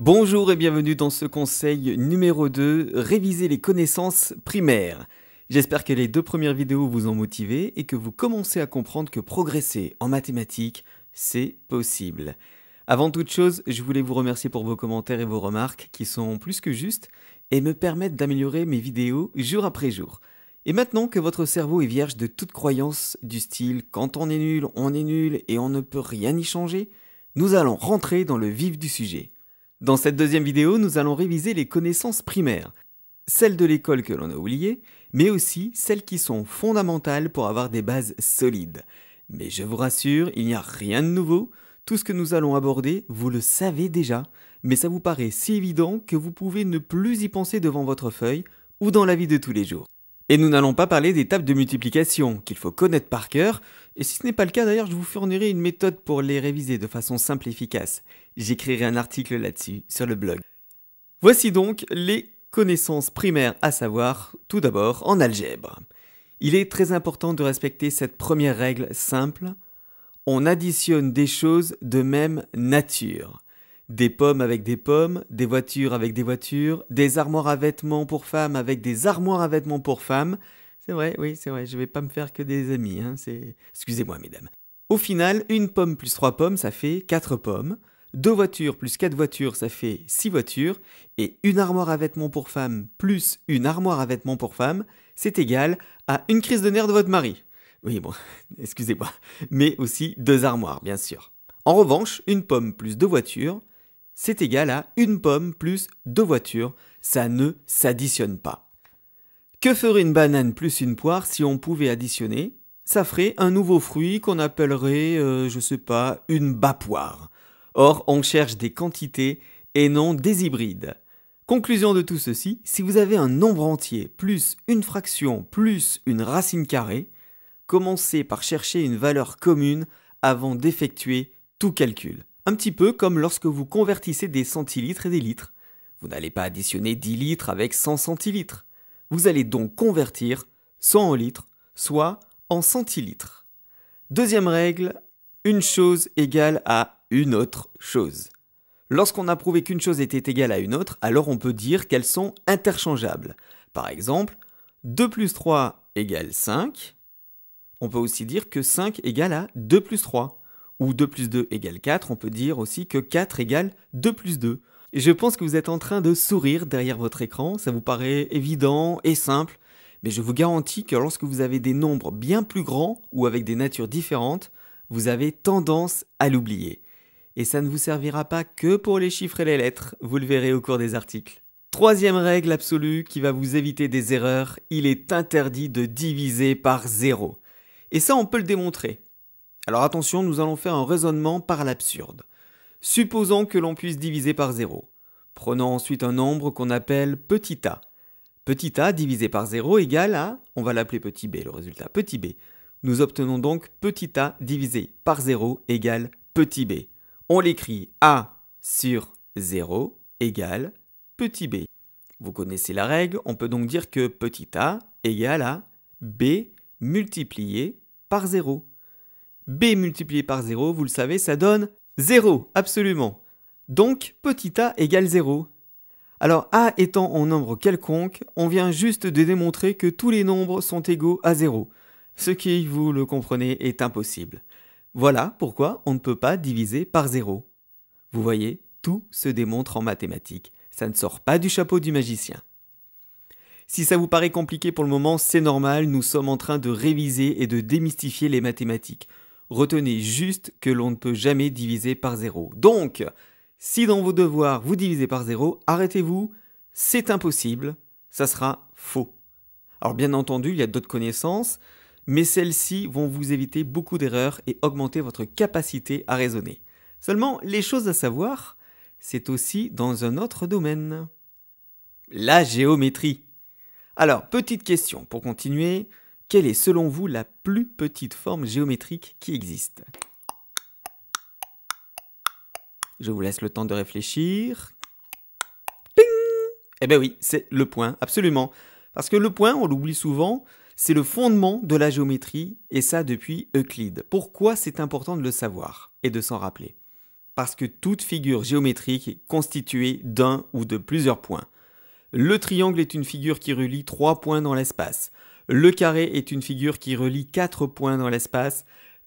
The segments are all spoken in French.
Bonjour et bienvenue dans ce conseil numéro 2, réviser les connaissances primaires. J'espère que les deux premières vidéos vous ont motivé et que vous commencez à comprendre que progresser en mathématiques, c'est possible. Avant toute chose, je voulais vous remercier pour vos commentaires et vos remarques qui sont plus que justes et me permettent d'améliorer mes vidéos jour après jour. Et maintenant que votre cerveau est vierge de toute croyance du style quand on est nul, on est nul et on ne peut rien y changer, nous allons rentrer dans le vif du sujet. Dans cette deuxième vidéo, nous allons réviser les connaissances primaires, celles de l'école que l'on a oubliées, mais aussi celles qui sont fondamentales pour avoir des bases solides. Mais je vous rassure, il n'y a rien de nouveau, tout ce que nous allons aborder, vous le savez déjà, mais ça vous paraît si évident que vous pouvez ne plus y penser devant votre feuille ou dans la vie de tous les jours. Et nous n'allons pas parler des tables de multiplication, qu'il faut connaître par cœur, et si ce n'est pas le cas d'ailleurs, je vous fournirai une méthode pour les réviser de façon simple et efficace. J'écrirai un article là-dessus sur le blog. Voici donc les connaissances primaires à savoir, tout d'abord en algèbre. Il est très important de respecter cette première règle simple. On additionne des choses de même nature des pommes avec des pommes, des voitures avec des voitures, des armoires à vêtements pour femmes avec des armoires à vêtements pour femmes. C'est vrai, oui, c'est vrai, je vais pas me faire que des amis, hein, Excusez-moi, mesdames. Au final, une pomme plus trois pommes, ça fait quatre pommes. Deux voitures plus quatre voitures, ça fait six voitures. Et une armoire à vêtements pour femmes plus une armoire à vêtements pour femmes, c'est égal à une crise de nerfs de votre mari. Oui, bon, excusez-moi. Mais aussi deux armoires, bien sûr. En revanche, une pomme plus deux voitures, c'est égal à une pomme plus deux voitures. Ça ne s'additionne pas. Que ferait une banane plus une poire si on pouvait additionner Ça ferait un nouveau fruit qu'on appellerait, euh, je sais pas, une bas-poire. Or, on cherche des quantités et non des hybrides. Conclusion de tout ceci, si vous avez un nombre entier plus une fraction plus une racine carrée, commencez par chercher une valeur commune avant d'effectuer tout calcul. Un petit peu comme lorsque vous convertissez des centilitres et des litres. Vous n'allez pas additionner 10 litres avec 100 centilitres. Vous allez donc convertir soit en litres, soit en centilitres. Deuxième règle, une chose égale à une autre chose. Lorsqu'on a prouvé qu'une chose était égale à une autre, alors on peut dire qu'elles sont interchangeables. Par exemple, 2 plus 3 égale 5. On peut aussi dire que 5 égale à 2 plus 3 ou 2 plus 2 égale 4, on peut dire aussi que 4 égale 2 plus 2. Je pense que vous êtes en train de sourire derrière votre écran, ça vous paraît évident et simple, mais je vous garantis que lorsque vous avez des nombres bien plus grands ou avec des natures différentes, vous avez tendance à l'oublier. Et ça ne vous servira pas que pour les chiffres et les lettres, vous le verrez au cours des articles. Troisième règle absolue qui va vous éviter des erreurs, il est interdit de diviser par 0. Et ça, on peut le démontrer. Alors attention, nous allons faire un raisonnement par l'absurde. Supposons que l'on puisse diviser par 0. Prenons ensuite un nombre qu'on appelle petit a. Petit a divisé par 0 égale à, on va l'appeler petit b, le résultat petit b. Nous obtenons donc petit a divisé par 0 égale petit b. On l'écrit a sur 0 égale petit b. Vous connaissez la règle, on peut donc dire que petit a égale à b multiplié par 0 b multiplié par 0, vous le savez, ça donne 0, absolument. Donc petit a égale 0. Alors a étant un nombre quelconque, on vient juste de démontrer que tous les nombres sont égaux à 0, ce qui, vous le comprenez, est impossible. Voilà pourquoi on ne peut pas diviser par 0. Vous voyez, tout se démontre en mathématiques, ça ne sort pas du chapeau du magicien. Si ça vous paraît compliqué pour le moment, c'est normal, nous sommes en train de réviser et de démystifier les mathématiques. Retenez juste que l'on ne peut jamais diviser par zéro. Donc, si dans vos devoirs vous divisez par zéro, arrêtez-vous, c'est impossible, ça sera faux. Alors bien entendu, il y a d'autres connaissances, mais celles-ci vont vous éviter beaucoup d'erreurs et augmenter votre capacité à raisonner. Seulement, les choses à savoir, c'est aussi dans un autre domaine. La géométrie. Alors, petite question pour continuer. Quelle est selon vous la plus petite forme géométrique qui existe Je vous laisse le temps de réfléchir. Ping Eh bien oui, c'est le point, absolument. Parce que le point, on l'oublie souvent, c'est le fondement de la géométrie, et ça depuis Euclide. Pourquoi c'est important de le savoir et de s'en rappeler Parce que toute figure géométrique est constituée d'un ou de plusieurs points. Le triangle est une figure qui relie trois points dans l'espace. Le carré est une figure qui relie quatre points dans l'espace.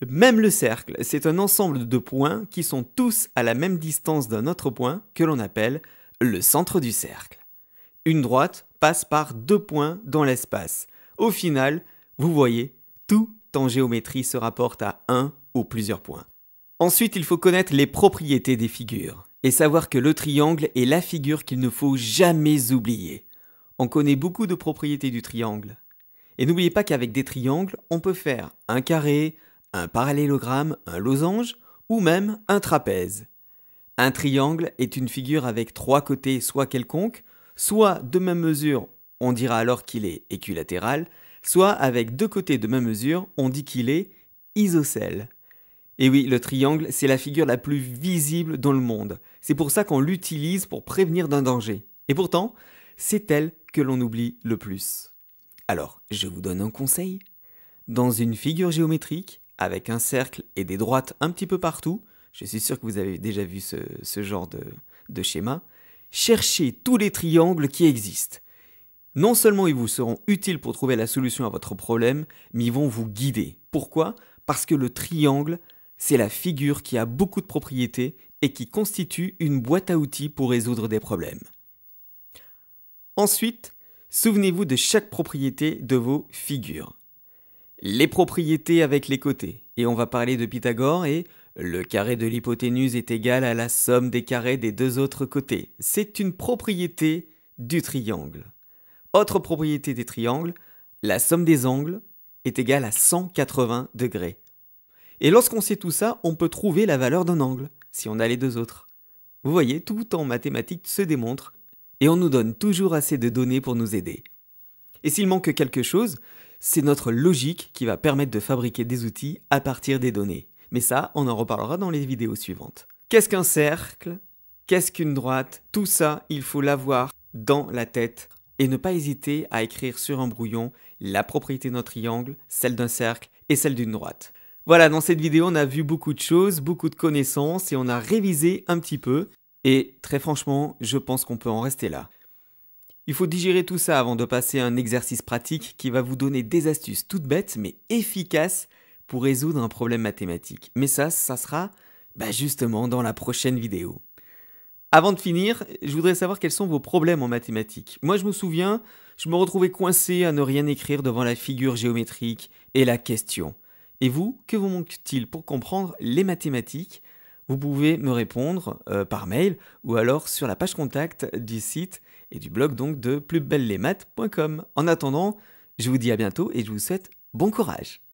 Même le cercle, c'est un ensemble de points qui sont tous à la même distance d'un autre point que l'on appelle le centre du cercle. Une droite passe par deux points dans l'espace. Au final, vous voyez, tout en géométrie se rapporte à un ou plusieurs points. Ensuite, il faut connaître les propriétés des figures et savoir que le triangle est la figure qu'il ne faut jamais oublier. On connaît beaucoup de propriétés du triangle, et n'oubliez pas qu'avec des triangles, on peut faire un carré, un parallélogramme, un losange ou même un trapèze. Un triangle est une figure avec trois côtés soit quelconques, soit de même mesure, on dira alors qu'il est équilatéral, soit avec deux côtés de même mesure, on dit qu'il est isocèle. Et oui, le triangle, c'est la figure la plus visible dans le monde. C'est pour ça qu'on l'utilise pour prévenir d'un danger. Et pourtant, c'est elle que l'on oublie le plus. Alors, je vous donne un conseil. Dans une figure géométrique, avec un cercle et des droites un petit peu partout, je suis sûr que vous avez déjà vu ce, genre de, de schéma, cherchez tous les triangles qui existent. Non seulement ils vous seront utiles pour trouver la solution à votre problème, mais ils vont vous guider. Pourquoi Parce que le triangle, c'est la figure qui a beaucoup de propriétés et qui constitue une boîte à outils pour résoudre des problèmes. Ensuite, Souvenez-vous de chaque propriété de vos figures. Les propriétés avec les côtés. Et on va parler de Pythagore et le carré de l'hypoténuse est égal à la somme des carrés des deux autres côtés. C'est une propriété du triangle. Autre propriété des triangles, la somme des angles est égale à 180 degrés. Et lorsqu'on sait tout ça, on peut trouver la valeur d'un angle, si on a les deux autres. Vous voyez, tout en mathématiques se démontre, et on nous donne toujours assez de données pour nous aider. Et s'il manque quelque chose, c'est notre logique qui va permettre de fabriquer des outils à partir des données. Mais ça, on en reparlera dans les vidéos suivantes. Qu'est-ce qu'un cercle Qu'est-ce qu'une droite Tout ça, il faut l'avoir dans la tête et ne pas hésiter à écrire sur un brouillon la propriété d'un triangle, celle d'un cercle et celle d'une droite. Voilà, dans cette vidéo, on a vu beaucoup de choses, beaucoup de connaissances et on a révisé un petit peu. Et très franchement, je pense qu'on peut en rester là. Il faut digérer tout ça avant de passer à un exercice pratique qui va vous donner des astuces toutes bêtes mais efficaces pour résoudre un problème mathématique. Mais ça, ça sera bah, justement dans la prochaine vidéo. Avant de finir, je voudrais savoir quels sont vos problèmes en mathématiques. Moi, je me souviens, je me retrouvais coincé à ne rien écrire devant la figure géométrique et la question. Et vous, que vous manque-t-il pour comprendre les mathématiques vous pouvez me répondre euh, par mail ou alors sur la page contact du site et du blog donc de plusbelLemat.com. En attendant, je vous dis à bientôt et je vous souhaite bon courage.